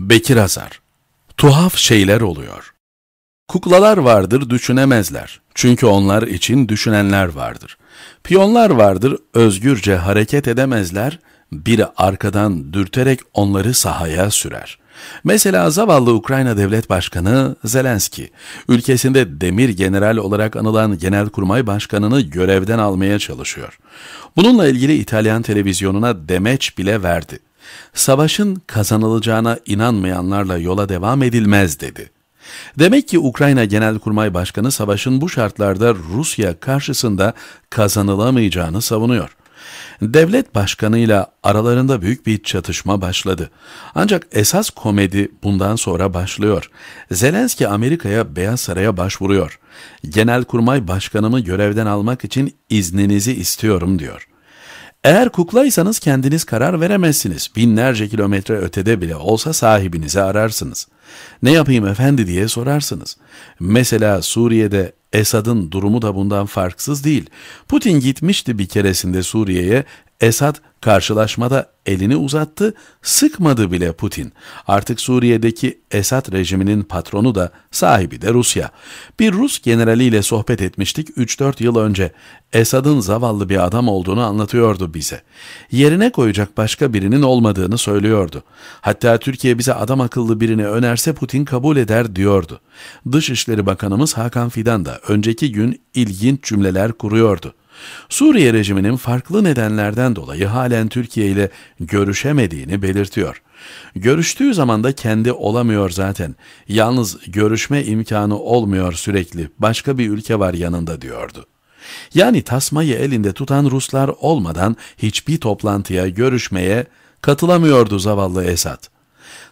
Bekir Azar Tuhaf şeyler oluyor. Kuklalar vardır düşünemezler. Çünkü onlar için düşünenler vardır. Piyonlar vardır özgürce hareket edemezler. Biri arkadan dürterek onları sahaya sürer. Mesela zavallı Ukrayna Devlet Başkanı Zelenski, ülkesinde demir general olarak anılan Genelkurmay Başkanı'nı görevden almaya çalışıyor. Bununla ilgili İtalyan televizyonuna demeç bile verdi savaşın kazanılacağına inanmayanlarla yola devam edilmez dedi. Demek ki Ukrayna Genelkurmay Başkanı savaşın bu şartlarda Rusya karşısında kazanılamayacağını savunuyor. Devlet başkanıyla aralarında büyük bir çatışma başladı. Ancak esas komedi bundan sonra başlıyor. Zelenski Amerika'ya Beyaz Saray'a başvuruyor. Genelkurmay Başkanımı görevden almak için izninizi istiyorum diyor.'' Eğer kuklaysanız kendiniz karar veremezsiniz. Binlerce kilometre ötede bile olsa sahibinizi ararsınız. Ne yapayım efendi diye sorarsınız. Mesela Suriye'de Esad'ın durumu da bundan farksız değil. Putin gitmişti bir keresinde Suriye'ye. Esad karşılaşmada elini uzattı, sıkmadı bile Putin. Artık Suriye'deki Esad rejiminin patronu da sahibi de Rusya. Bir Rus generaliyle sohbet etmiştik 3-4 yıl önce. Esad'ın zavallı bir adam olduğunu anlatıyordu bize. Yerine koyacak başka birinin olmadığını söylüyordu. Hatta Türkiye bize adam akıllı birini öner ederse Putin kabul eder diyordu. Dışişleri Bakanımız Hakan Fidan da önceki gün ilginç cümleler kuruyordu. Suriye rejiminin farklı nedenlerden dolayı halen Türkiye ile görüşemediğini belirtiyor. Görüştüğü zaman da kendi olamıyor zaten. Yalnız görüşme imkanı olmuyor sürekli. Başka bir ülke var yanında diyordu. Yani tasmayı elinde tutan Ruslar olmadan hiçbir toplantıya, görüşmeye katılamıyordu zavallı Esad.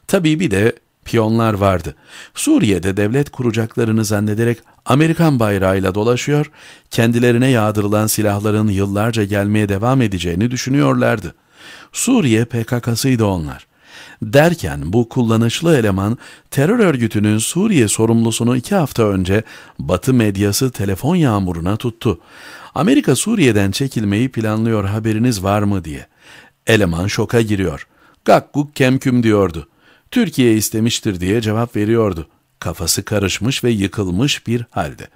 Tabii bir de piyonlar vardı. Suriye'de devlet kuracaklarını zannederek Amerikan bayrağıyla dolaşıyor, kendilerine yağdırılan silahların yıllarca gelmeye devam edeceğini düşünüyorlardı. Suriye PKK'sıydı onlar. Derken bu kullanışlı eleman terör örgütünün Suriye sorumlusunu iki hafta önce Batı medyası telefon yağmuruna tuttu. Amerika Suriye'den çekilmeyi planlıyor haberiniz var mı diye. Eleman şoka giriyor. Gakkuk kemküm diyordu. Türkiye istemiştir diye cevap veriyordu. Kafası karışmış ve yıkılmış bir halde.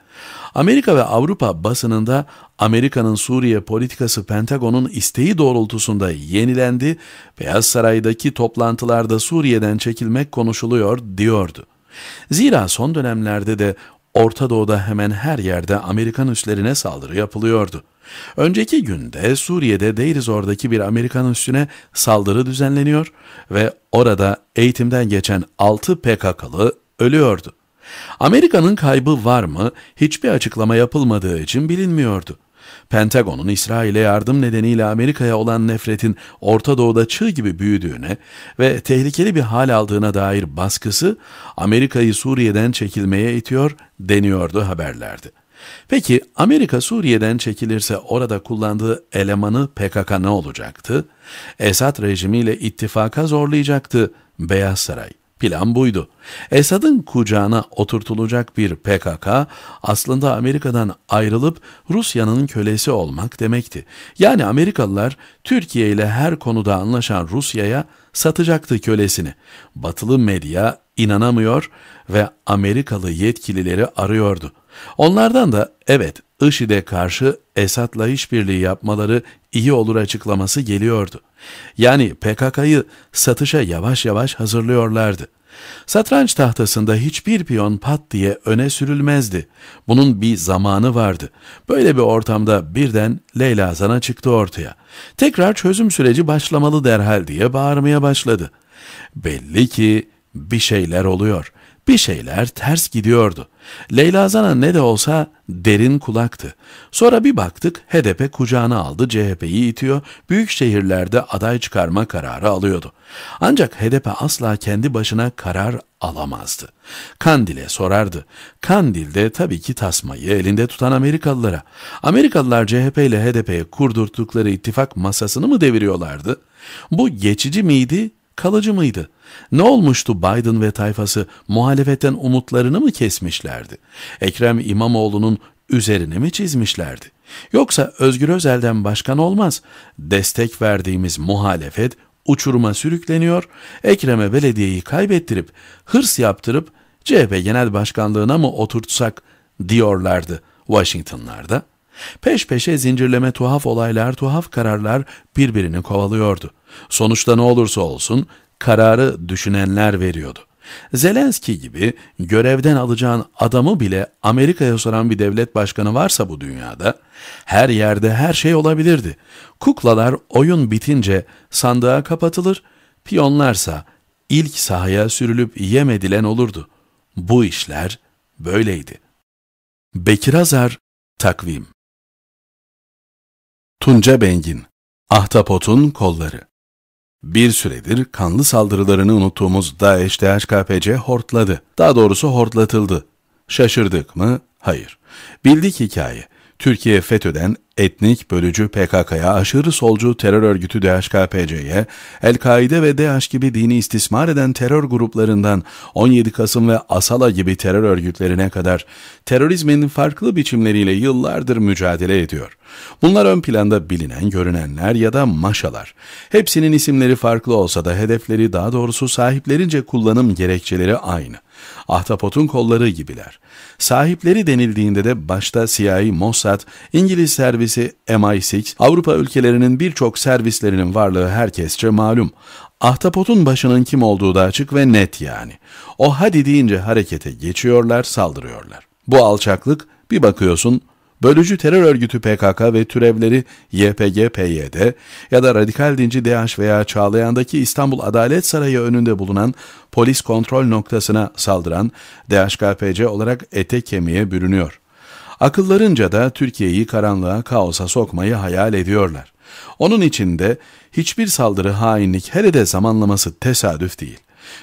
Amerika ve Avrupa basınında Amerika'nın Suriye politikası Pentagon'un isteği doğrultusunda yenilendi, Beyaz Saray'daki toplantılarda Suriye'den çekilmek konuşuluyor diyordu. Zira son dönemlerde de Orta Doğu'da hemen her yerde Amerikan üslerine saldırı yapılıyordu. Önceki günde Suriye'de Deirizor'daki bir Amerikan üssüne saldırı düzenleniyor ve orada eğitimden geçen 6 PKK'lı ölüyordu. Amerika'nın kaybı var mı hiçbir açıklama yapılmadığı için bilinmiyordu. Pentagon'un İsrail'e yardım nedeniyle Amerika'ya olan nefretin Orta Doğu'da çığ gibi büyüdüğüne ve tehlikeli bir hal aldığına dair baskısı Amerika'yı Suriye'den çekilmeye itiyor deniyordu haberlerde. Peki Amerika Suriye'den çekilirse orada kullandığı elemanı PKK ne olacaktı? Esad rejimiyle ittifaka zorlayacaktı Beyaz Saray. Plan buydu. Esad'ın kucağına oturtulacak bir PKK aslında Amerika'dan ayrılıp Rusya'nın kölesi olmak demekti. Yani Amerikalılar Türkiye ile her konuda anlaşan Rusya'ya satacaktı kölesini. Batılı medya inanamıyor ve Amerikalı yetkilileri arıyordu. Onlardan da evet IŞİD'e karşı Esad'la işbirliği yapmaları iyi olur açıklaması geliyordu. Yani PKK'yı satışa yavaş yavaş hazırlıyorlardı. Satranç tahtasında hiçbir piyon pat diye öne sürülmezdi. Bunun bir zamanı vardı. Böyle bir ortamda birden Leyla Zana çıktı ortaya. Tekrar çözüm süreci başlamalı derhal diye bağırmaya başladı. Belli ki bir şeyler oluyor. Bir şeyler ters gidiyordu. Leyla Zana ne de olsa derin kulaktı. Sonra bir baktık HDP kucağına aldı CHP'yi itiyor, büyük şehirlerde aday çıkarma kararı alıyordu. Ancak HDP asla kendi başına karar alamazdı. Kandil'e sorardı. Kandil de tabii ki tasmayı elinde tutan Amerikalılara. Amerikalılar CHP ile HDP'ye kurdurttukları ittifak masasını mı deviriyorlardı? Bu geçici miydi kalıcı mıydı? Ne olmuştu Biden ve tayfası muhalefetten umutlarını mı kesmişlerdi? Ekrem İmamoğlu'nun üzerine mi çizmişlerdi? Yoksa Özgür Özel'den başkan olmaz. Destek verdiğimiz muhalefet uçuruma sürükleniyor, Ekrem'e belediyeyi kaybettirip, hırs yaptırıp CHP Genel Başkanlığına mı oturtsak diyorlardı Washington'larda. Peş peşe zincirleme tuhaf olaylar, tuhaf kararlar birbirini kovalıyordu. Sonuçta ne olursa olsun kararı düşünenler veriyordu. Zelenski gibi görevden alacağın adamı bile Amerika'ya soran bir devlet başkanı varsa bu dünyada, her yerde her şey olabilirdi. Kuklalar oyun bitince sandığa kapatılır, piyonlarsa ilk sahaya sürülüp yem edilen olurdu. Bu işler böyleydi. Bekir Azar Takvim Tunca Bengin Ahtapot'un Kolları Bir süredir kanlı saldırılarını unuttuğumuz DAEŞ DHKPC hortladı. Daha doğrusu hortlatıldı. Şaşırdık mı? Hayır. Bildik hikaye. Türkiye FETÖ'den etnik, bölücü PKK'ya, aşırı solcu terör örgütü DHKPC'ye, El-Kaide ve DH gibi dini istismar eden terör gruplarından 17 Kasım ve ASALA gibi terör örgütlerine kadar terörizmin farklı biçimleriyle yıllardır mücadele ediyor. Bunlar ön planda bilinen, görünenler ya da maşalar. Hepsinin isimleri farklı olsa da hedefleri daha doğrusu sahiplerince kullanım gerekçeleri aynı. Ahtapotun kolları gibiler. Sahipleri denildiğinde de başta siyahi Mossad, İngiliz servisi MI6, Avrupa ülkelerinin birçok servislerinin varlığı herkesçe malum. Ahtapotun başının kim olduğu da açık ve net yani. O hadi deyince harekete geçiyorlar, saldırıyorlar. Bu alçaklık bir bakıyorsun Bölücü terör örgütü PKK ve türevleri YPG-PYD ya da radikal dinci DH veya Çağlayan'daki İstanbul Adalet Sarayı önünde bulunan polis kontrol noktasına saldıran DHKPC olarak ete kemiğe bürünüyor. Akıllarınca da Türkiye'yi karanlığa, kaosa sokmayı hayal ediyorlar. Onun için de hiçbir saldırı hainlik hele de zamanlaması tesadüf değil.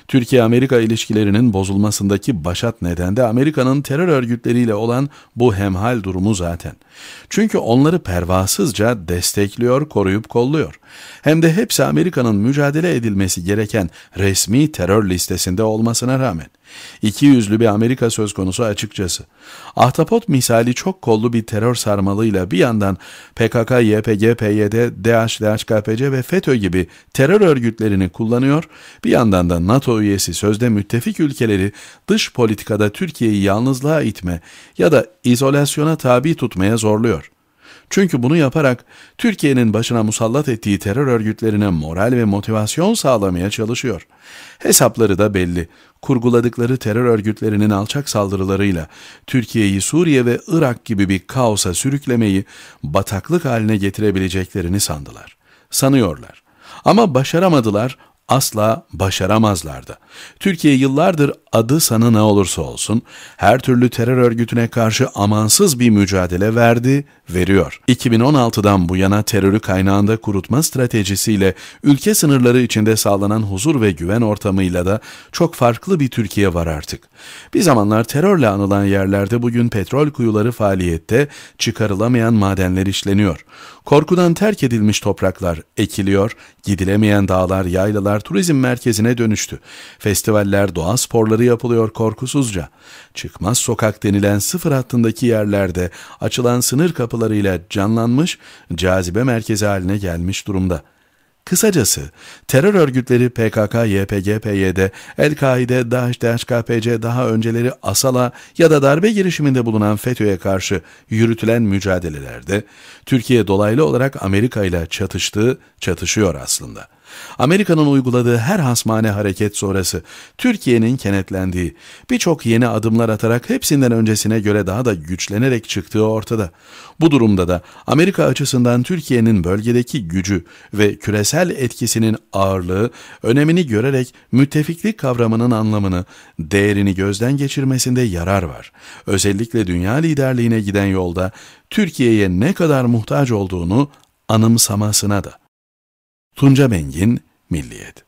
Türkiye-Amerika ilişkilerinin bozulmasındaki başat neden de Amerika'nın terör örgütleriyle olan bu hemhal durumu zaten. Çünkü onları pervasızca destekliyor, koruyup kolluyor. Hem de hepsi Amerika'nın mücadele edilmesi gereken resmi terör listesinde olmasına rağmen. İki yüzlü bir Amerika söz konusu açıkçası. Ahtapot misali çok kollu bir terör sarmalıyla bir yandan PKK, YPG, PYD, DH, DHKPC ve FETÖ gibi terör örgütlerini kullanıyor, bir yandan da NATO üyesi sözde müttefik ülkeleri dış politikada Türkiye'yi yalnızlığa itme ya da izolasyona tabi tutmaya zorluyor. Çünkü bunu yaparak Türkiye'nin başına musallat ettiği terör örgütlerine moral ve motivasyon sağlamaya çalışıyor. Hesapları da belli. Kurguladıkları terör örgütlerinin alçak saldırılarıyla Türkiye'yi Suriye ve Irak gibi bir kaosa sürüklemeyi bataklık haline getirebileceklerini sandılar. Sanıyorlar. Ama başaramadılar, asla başaramazlardı. Türkiye yıllardır adı sanı ne olursa olsun her türlü terör örgütüne karşı amansız bir mücadele verdi, veriyor. 2016'dan bu yana terörü kaynağında kurutma stratejisiyle ülke sınırları içinde sağlanan huzur ve güven ortamıyla da çok farklı bir Türkiye var artık. Bir zamanlar terörle anılan yerlerde bugün petrol kuyuları faaliyette çıkarılamayan madenler işleniyor. Korkudan terk edilmiş topraklar ekiliyor, gidilemeyen dağlar, yaylalar turizm merkezine dönüştü. Festivaller, doğa sporları yapılıyor korkusuzca. Çıkmaz sokak denilen sıfır hattındaki yerlerde açılan sınır kapılarıyla canlanmış, cazibe merkezi haline gelmiş durumda.'' Kısacası terör örgütleri PKK, YPG, PYD, El-Kaide, DAEŞ, DHKPC daha önceleri ASAL'a ya da darbe girişiminde bulunan FETÖ'ye karşı yürütülen mücadelelerde Türkiye dolaylı olarak Amerika ile çatıştığı çatışıyor aslında. Amerika'nın uyguladığı her hasmane hareket sonrası Türkiye'nin kenetlendiği, birçok yeni adımlar atarak hepsinden öncesine göre daha da güçlenerek çıktığı ortada. Bu durumda da Amerika açısından Türkiye'nin bölgedeki gücü ve küresel etkisinin ağırlığı, önemini görerek müttefiklik kavramının anlamını, değerini gözden geçirmesinde yarar var. Özellikle dünya liderliğine giden yolda Türkiye'ye ne kadar muhtaç olduğunu anımsamasına da. Tunca Bengin Milliyet